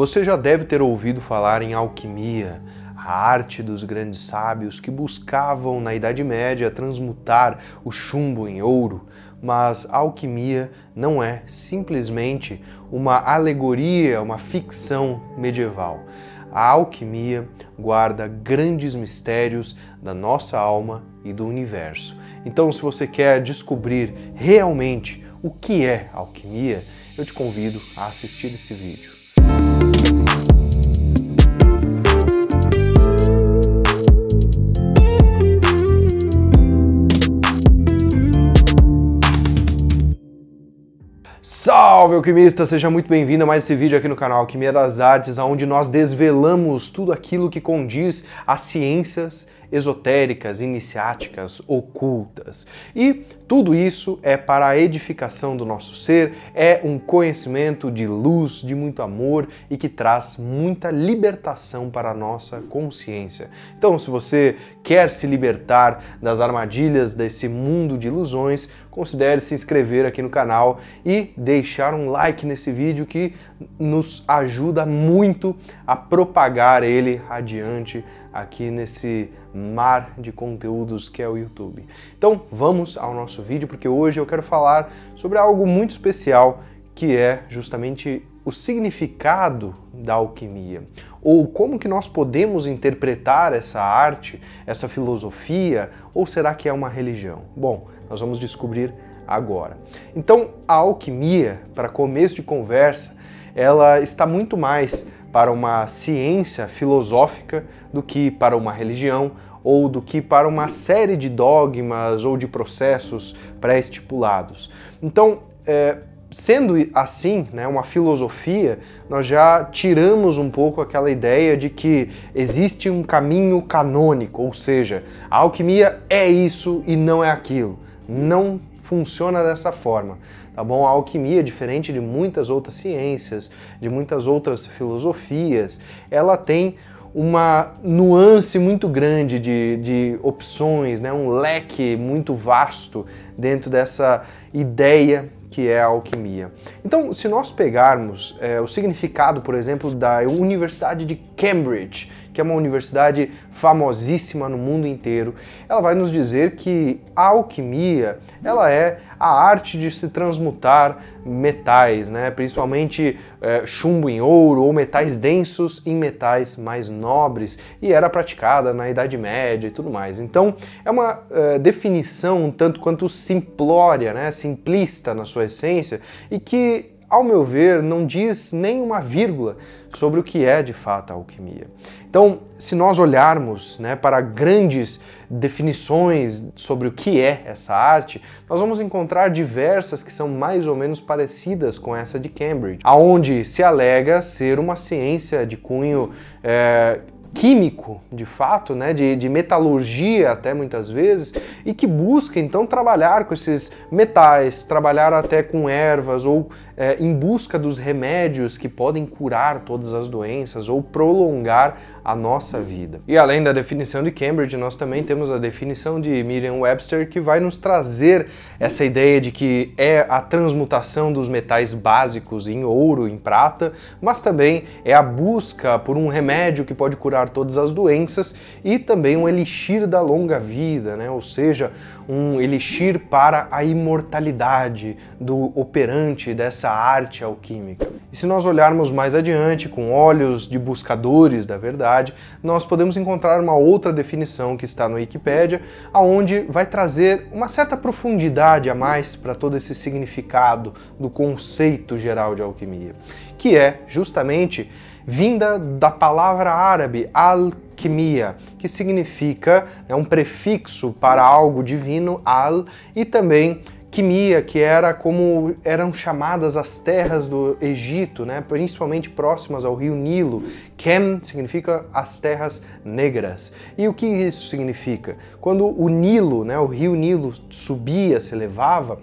Você já deve ter ouvido falar em alquimia, a arte dos grandes sábios que buscavam na Idade Média transmutar o chumbo em ouro, mas a alquimia não é simplesmente uma alegoria, uma ficção medieval. A alquimia guarda grandes mistérios da nossa alma e do universo. Então, se você quer descobrir realmente o que é alquimia, eu te convido a assistir esse vídeo. Salve alquimista, seja muito bem-vindo a mais esse vídeo aqui no canal Alquimia das Artes, onde nós desvelamos tudo aquilo que condiz às ciências esotéricas, iniciáticas, ocultas. E tudo isso é para a edificação do nosso ser, é um conhecimento de luz, de muito amor e que traz muita libertação para a nossa consciência. Então, se você quer se libertar das armadilhas desse mundo de ilusões, considere se inscrever aqui no canal e deixar um like nesse vídeo que nos ajuda muito a propagar ele adiante aqui nesse mar de conteúdos que é o YouTube. Então vamos ao nosso vídeo porque hoje eu quero falar sobre algo muito especial que é justamente o significado da alquimia, ou como que nós podemos interpretar essa arte, essa filosofia, ou será que é uma religião? Bom, nós vamos descobrir agora. Então, a alquimia, para começo de conversa, ela está muito mais para uma ciência filosófica do que para uma religião ou do que para uma série de dogmas ou de processos pré-estipulados. Então, é, sendo assim, né, uma filosofia, nós já tiramos um pouco aquela ideia de que existe um caminho canônico, ou seja, a alquimia é isso e não é aquilo não funciona dessa forma, tá bom? A alquimia, diferente de muitas outras ciências, de muitas outras filosofias, ela tem uma nuance muito grande de, de opções, né? um leque muito vasto dentro dessa ideia que é a alquimia. Então, se nós pegarmos é, o significado, por exemplo, da Universidade de Cambridge, que é uma universidade famosíssima no mundo inteiro, ela vai nos dizer que a alquimia, ela é a arte de se transmutar metais, né? principalmente é, chumbo em ouro ou metais densos em metais mais nobres, e era praticada na Idade Média e tudo mais. Então é uma é, definição um tanto quanto simplória, né? simplista na sua essência, e que ao meu ver, não diz nem uma vírgula sobre o que é de fato a alquimia. Então, se nós olharmos né, para grandes definições sobre o que é essa arte, nós vamos encontrar diversas que são mais ou menos parecidas com essa de Cambridge, aonde se alega ser uma ciência de cunho é, químico, de fato, né, de, de, metalurgia até muitas vezes, e que busca então trabalhar com esses metais, trabalhar até com ervas ou é, em busca dos remédios que podem curar todas as doenças ou prolongar a nossa vida. E além da definição de Cambridge, nós também temos a definição de Merriam-Webster que vai nos trazer essa ideia de que é a transmutação dos metais básicos em ouro, em prata, mas também é a busca por um remédio que pode curar todas as doenças e também um elixir da longa vida, né? Ou seja, um elixir para a imortalidade do operante dessa arte alquímica. E se nós olharmos mais adiante, com olhos de buscadores da verdade, nós podemos encontrar uma outra definição que está no Wikipédia, aonde vai trazer uma certa profundidade a mais para todo esse significado do conceito geral de alquimia, que é justamente vinda da palavra árabe alquimia, que significa é um prefixo para algo divino al e também Quimia, que era como eram chamadas as terras do Egito, né, principalmente próximas ao rio Nilo. Kem significa as terras negras. E o que isso significa? Quando o Nilo, né, o rio Nilo subia, se elevava,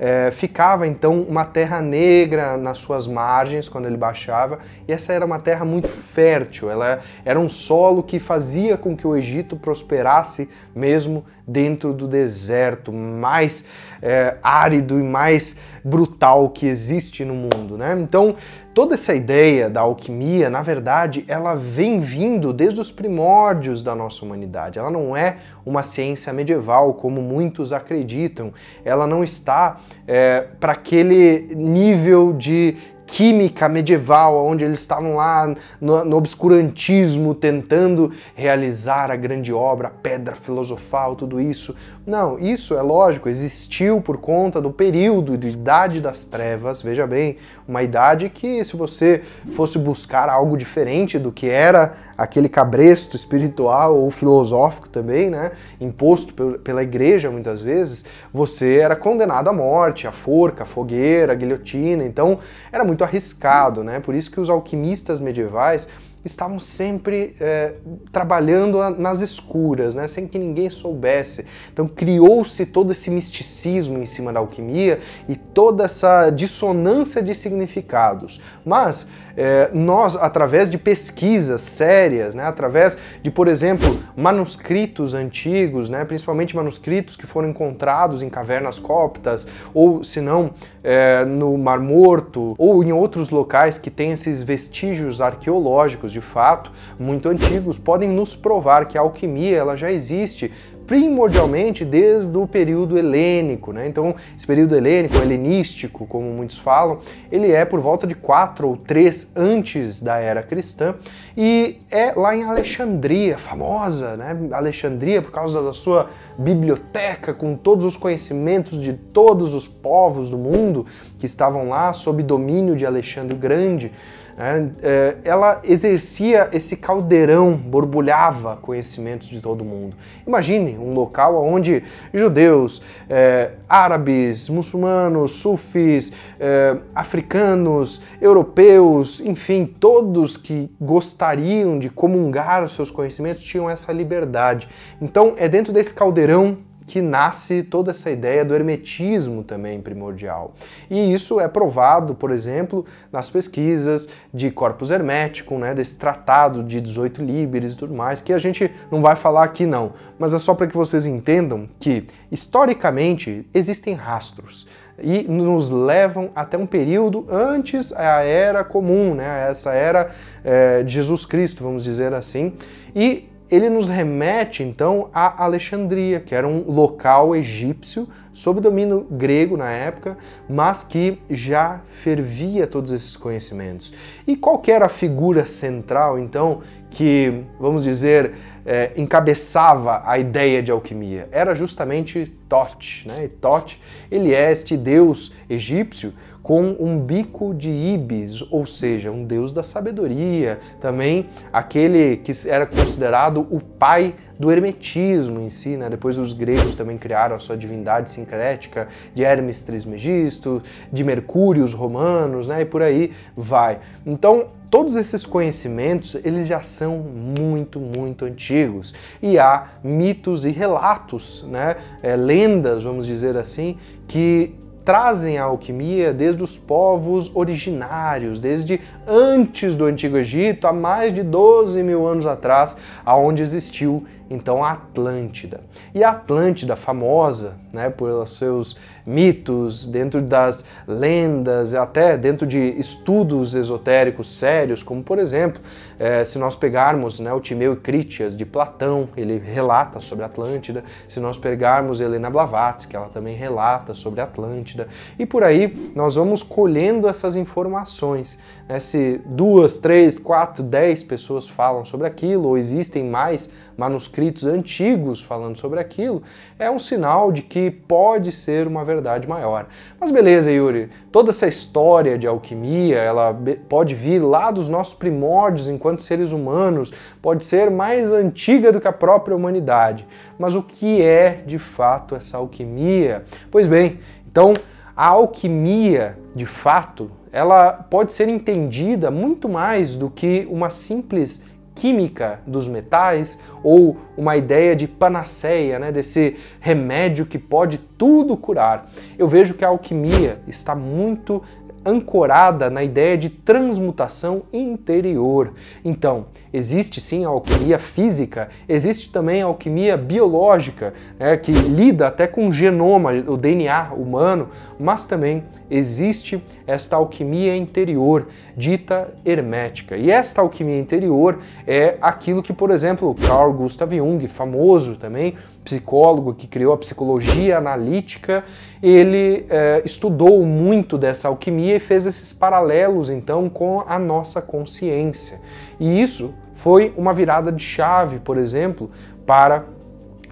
é, ficava então uma terra negra nas suas margens quando ele baixava, e essa era uma terra muito fértil, ela era um solo que fazia com que o Egito prosperasse mesmo dentro do deserto mais é, árido e mais brutal que existe no mundo, né? Então, toda essa ideia da alquimia, na verdade, ela vem vindo desde os primórdios da nossa humanidade. Ela não é uma ciência medieval, como muitos acreditam. Ela não está é, para aquele nível de química medieval, onde eles estavam lá no, no, obscurantismo tentando realizar a grande obra, a pedra filosofal, tudo isso. Não, isso é lógico, existiu por conta do período de Idade das Trevas, veja bem, uma idade que se você fosse buscar algo diferente do que era aquele cabresto espiritual ou filosófico também, né, imposto pela igreja muitas vezes, você era condenado à morte, à forca, à fogueira, à guilhotina. Então era muito arriscado, né? Por isso que os alquimistas medievais estavam sempre é, trabalhando nas escuras, né, sem que ninguém soubesse. Então criou-se todo esse misticismo em cima da alquimia e toda essa dissonância de significados. Mas é, nós, através de pesquisas sérias, né, através de, por exemplo, manuscritos antigos, né, principalmente manuscritos que foram encontrados em cavernas coptas, ou se não, é, no Mar Morto, ou em outros locais que têm esses vestígios arqueológicos de fato muito antigos, podem nos provar que a alquimia ela já existe primordialmente desde o período helênico. Né? Então, esse período helênico, helenístico, como muitos falam, ele é por volta de quatro ou três antes da era cristã e é lá em Alexandria, famosa, né? Alexandria por causa da sua biblioteca com todos os conhecimentos de todos os povos do mundo que estavam lá sob domínio de Alexandre o Grande. Né? É, ela exercia esse caldeirão, borbulhava conhecimentos de todo mundo. Imagine um local onde judeus, é, árabes, muçulmanos, sufis, é, africanos, europeus, enfim, todos que gostariam de comungar os seus conhecimentos tinham essa liberdade. Então é dentro desse caldeirão que nasce toda essa ideia do hermetismo também primordial. E isso é provado, por exemplo, nas pesquisas de Corpus herméticos né, desse tratado de 18 líberes e tudo mais, que a gente não vai falar aqui não, mas é só para que vocês entendam que historicamente existem rastros e nos levam até um período antes a era comum, né? essa era é, de Jesus Cristo, vamos dizer assim. E ele nos remete então a Alexandria, que era um local egípcio sob domínio grego na época, mas que já fervia todos esses conhecimentos. E qual era a figura central então que, vamos dizer, é, encabeçava a ideia de alquimia? Era justamente Thoth, né? E Thoth, ele é este deus egípcio com um bico de ibis, ou seja, um deus da sabedoria, também aquele que era considerado o pai do hermetismo em si, né? Depois os gregos também criaram a sua divindade sincrética de Hermes Trismegisto, de Mercúrio os romanos, né? E por aí vai. Então, todos esses conhecimentos, eles já são muito, muito antigos. E há mitos e relatos, né? É, lendas, vamos dizer assim, que trazem a alquimia desde os povos originários, desde antes do Antigo Egito, há mais de 12 mil anos atrás, aonde existiu então a Atlântida. E a Atlântida, famosa né, pelos seus mitos, dentro das lendas, até dentro de estudos esotéricos sérios, como por exemplo, eh, se nós pegarmos né, o Timeu e Critias de Platão, ele relata sobre Atlântida, se nós pegarmos Helena Blavatsky, ela também relata sobre Atlântida, e por aí nós vamos colhendo essas informações. Né, se duas, três, quatro, dez pessoas falam sobre aquilo, ou existem mais manuscritos antigos falando sobre aquilo, é um sinal de que que pode ser uma verdade maior. Mas beleza, Yuri, toda essa história de alquimia, ela pode vir lá dos nossos primórdios enquanto seres humanos, pode ser mais antiga do que a própria humanidade. Mas o que é de fato essa alquimia? Pois bem, então a alquimia, de fato, ela pode ser entendida muito mais do que uma simples química dos metais ou uma ideia de panaceia, né, desse remédio que pode tudo curar. Eu vejo que a alquimia está muito ancorada na ideia de transmutação interior. Então, Existe sim a alquimia física, existe também a alquimia biológica, né, que lida até com o genoma, o DNA humano, mas também existe esta alquimia interior, dita hermética. E esta alquimia interior é aquilo que, por exemplo, Carl Gustav Jung, famoso também, psicólogo que criou a psicologia analítica, ele é, estudou muito dessa alquimia e fez esses paralelos então com a nossa consciência. E isso foi uma virada de chave, por exemplo, para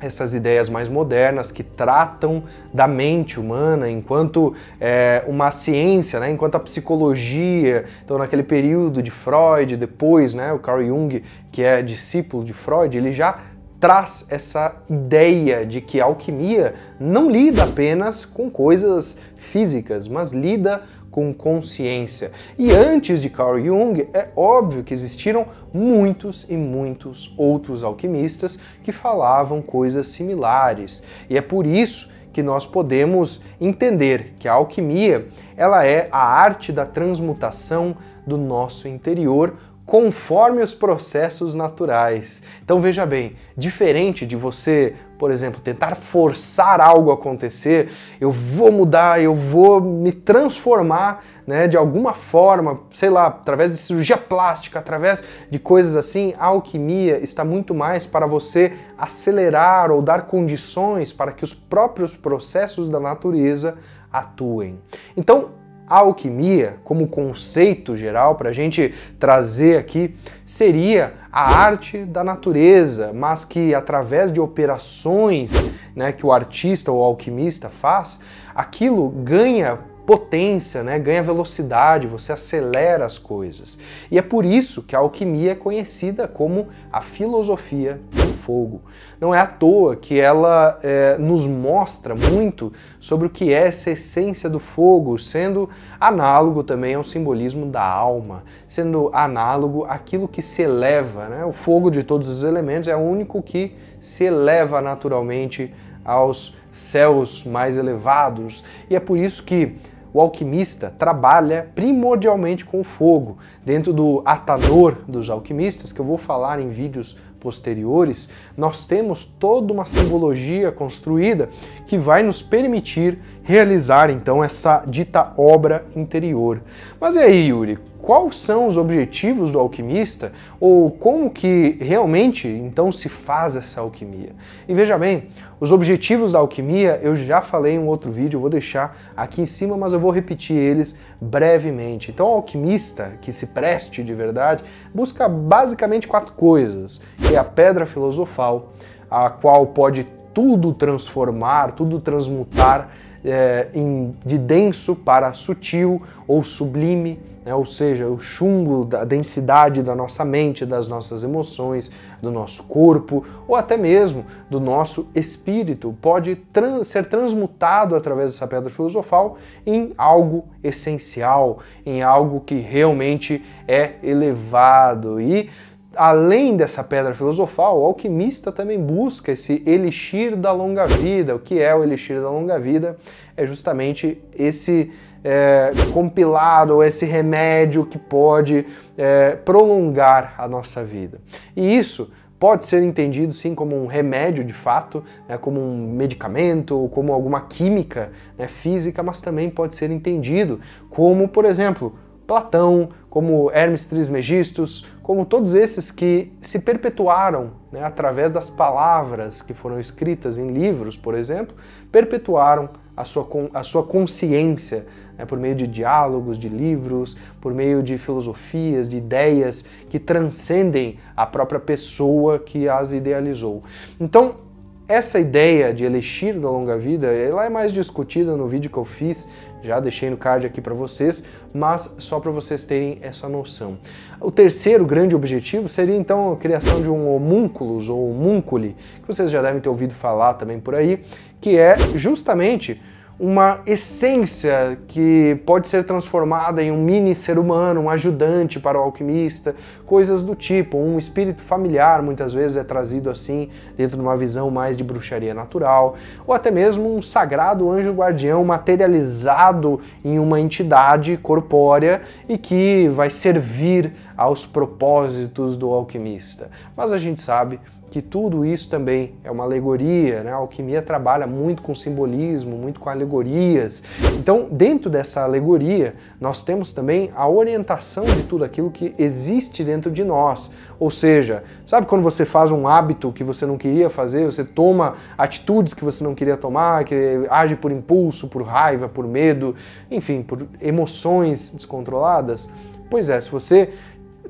essas ideias mais modernas que tratam da mente humana enquanto é, uma ciência, né, enquanto a psicologia. Então, naquele período de Freud, depois, né, o Carl Jung, que é discípulo de Freud, ele já traz essa ideia de que a alquimia não lida apenas com coisas físicas, mas lida com consciência. E antes de Carl Jung, é óbvio que existiram muitos e muitos outros alquimistas que falavam coisas similares. E é por isso que nós podemos entender que a alquimia, ela é a arte da transmutação do nosso interior conforme os processos naturais. Então veja bem, diferente de você, por exemplo, tentar forçar algo a acontecer, eu vou mudar, eu vou me transformar, né, de alguma forma, sei lá, através de cirurgia plástica, através de coisas assim, a alquimia está muito mais para você acelerar ou dar condições para que os próprios processos da natureza atuem. Então, a alquimia, como conceito geral, para a gente trazer aqui, seria a arte da natureza, mas que através de operações né, que o artista ou alquimista faz, aquilo ganha potência, né? ganha velocidade, você acelera as coisas. E é por isso que a alquimia é conhecida como a filosofia do fogo. Não é à toa que ela é, nos mostra muito sobre o que é essa essência do fogo, sendo análogo também ao simbolismo da alma, sendo análogo àquilo que se eleva. Né? O fogo de todos os elementos é o único que se eleva naturalmente aos céus mais elevados. E é por isso que o alquimista trabalha primordialmente com o fogo. Dentro do Atanor dos alquimistas, que eu vou falar em vídeos posteriores, nós temos toda uma simbologia construída que vai nos permitir realizar então essa dita obra interior. Mas e aí, Yuri, quais são os objetivos do alquimista ou como que realmente então se faz essa alquimia? E veja bem, os objetivos da alquimia eu já falei em um outro vídeo, vou deixar aqui em cima, mas eu vou repetir eles brevemente. Então, o alquimista que se preste de verdade busca basicamente quatro coisas: que é a pedra filosofal, a qual pode tudo transformar, tudo transmutar é, em, de denso para sutil ou sublime, né? ou seja, o chumbo da densidade da nossa mente, das nossas emoções, do nosso corpo ou até mesmo do nosso espírito pode trans, ser transmutado através dessa pedra filosofal em algo essencial, em algo que realmente é elevado e além dessa pedra filosofal, o alquimista também busca esse elixir da longa vida. O que é o elixir da longa vida? É justamente esse é, compilado, esse remédio que pode é, prolongar a nossa vida. E isso pode ser entendido sim como um remédio de fato, né, como um medicamento, como alguma química né, física, mas também pode ser entendido como, por exemplo, Platão, como Hermes Trismegisto, como todos esses que se perpetuaram né, através das palavras que foram escritas em livros, por exemplo, perpetuaram a sua, a sua consciência né, por meio de diálogos, de livros, por meio de filosofias, de ideias que transcendem a própria pessoa que as idealizou. Então, essa ideia de elixir da longa vida, ela é mais discutida no vídeo que eu fiz já deixei no card aqui para vocês, mas só para vocês terem essa noção. O terceiro grande objetivo seria então a criação de um homúnculos ou homúnculi, que vocês já devem ter ouvido falar também por aí, que é justamente uma essência que pode ser transformada em um mini ser humano, um ajudante para o alquimista, coisas do tipo. Um espírito familiar muitas vezes é trazido assim, dentro de uma visão mais de bruxaria natural, ou até mesmo um sagrado anjo guardião materializado em uma entidade corpórea e que vai servir aos propósitos do alquimista. Mas a gente sabe que tudo isso também é uma alegoria, né? A alquimia trabalha muito com simbolismo, muito com alegorias. Então, dentro dessa alegoria, nós temos também a orientação de tudo aquilo que existe dentro de nós. Ou seja, sabe quando você faz um hábito que você não queria fazer, você toma atitudes que você não queria tomar, que age por impulso, por raiva, por medo, enfim, por emoções descontroladas? Pois é, se você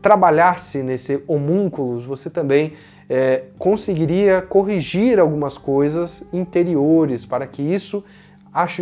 trabalhar-se nesse homúnculos, você também é, conseguiria corrigir algumas coisas interiores para que isso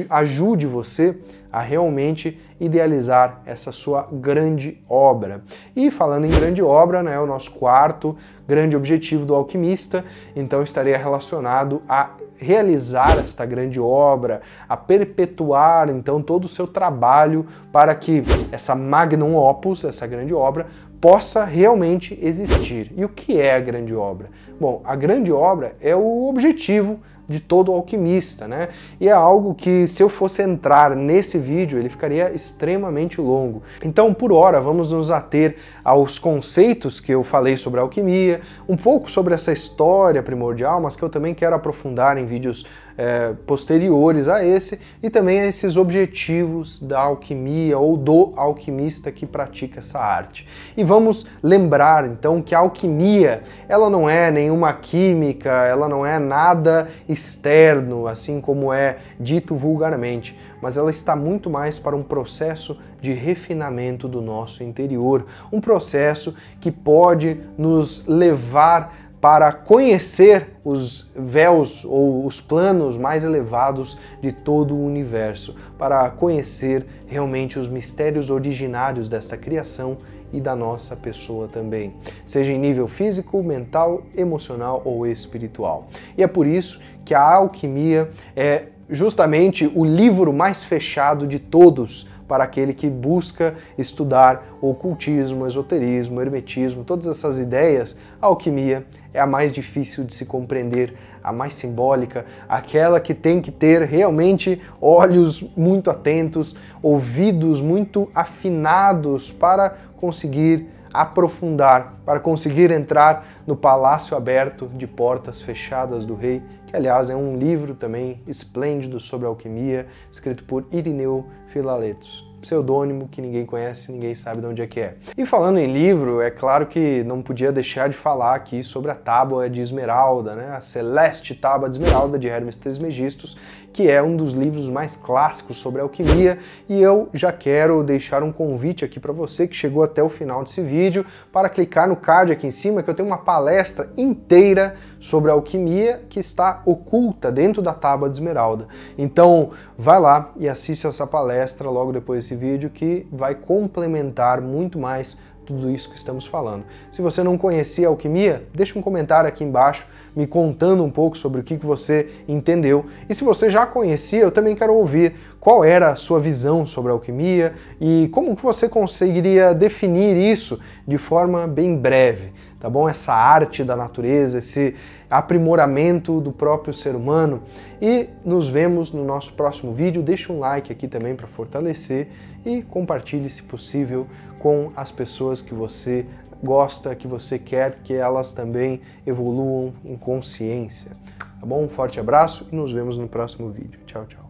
ajude você a realmente idealizar essa sua grande obra. E falando em grande obra, né, o nosso quarto grande objetivo do alquimista, então estaria relacionado a realizar esta grande obra, a perpetuar então todo o seu trabalho para que essa magnum opus, essa grande obra, possa realmente existir. E o que é a grande obra? Bom, a grande obra é o objetivo de todo alquimista, né? E é algo que se eu fosse entrar nesse vídeo, ele ficaria extremamente longo. Então, por hora, vamos nos ater aos conceitos que eu falei sobre alquimia, um pouco sobre essa história primordial, mas que eu também quero aprofundar em vídeos é, posteriores a esse e também a esses objetivos da alquimia ou do alquimista que pratica essa arte. E vamos lembrar então que a alquimia ela não é nenhuma química, ela não é nada externo, assim como é dito vulgarmente, mas ela está muito mais para um processo de refinamento do nosso interior, um processo que pode nos levar para conhecer os véus ou os planos mais elevados de todo o universo, para conhecer realmente os mistérios originários desta criação e da nossa pessoa também, seja em nível físico, mental, emocional ou espiritual. E é por isso que a alquimia é justamente o livro mais fechado de todos para aquele que busca estudar ocultismo, esoterismo, hermetismo, todas essas ideias, a alquimia é a mais difícil de se compreender, a mais simbólica, aquela que tem que ter realmente olhos muito atentos, ouvidos muito afinados para conseguir aprofundar, para conseguir entrar no palácio aberto de portas fechadas do rei que aliás é um livro também esplêndido sobre alquimia, escrito por Irineu Filaletos pseudônimo que ninguém conhece, ninguém sabe de onde é que é. E falando em livro, é claro que não podia deixar de falar aqui sobre a Tábua de Esmeralda, né? A celeste Tábua de Esmeralda de Hermes Trismegistus, que é um dos livros mais clássicos sobre alquimia, e eu já quero deixar um convite aqui para você que chegou até o final desse vídeo para clicar no card aqui em cima que eu tenho uma palestra inteira sobre alquimia que está oculta dentro da tábua de esmeralda. Então, vai lá e assiste essa palestra logo depois desse vídeo que vai complementar muito mais tudo isso que estamos falando. Se você não conhecia alquimia, deixe um comentário aqui embaixo me contando um pouco sobre o que você entendeu. E se você já conhecia, eu também quero ouvir qual era a sua visão sobre a alquimia e como que você conseguiria definir isso de forma bem breve, tá bom? Essa arte da natureza, esse aprimoramento do próprio ser humano. E nos vemos no nosso próximo vídeo. Deixe um like aqui também para fortalecer e compartilhe, se possível, com as pessoas que você gosta, que você quer que elas também evoluam em consciência. Tá bom? Um forte abraço e nos vemos no próximo vídeo. Tchau, tchau.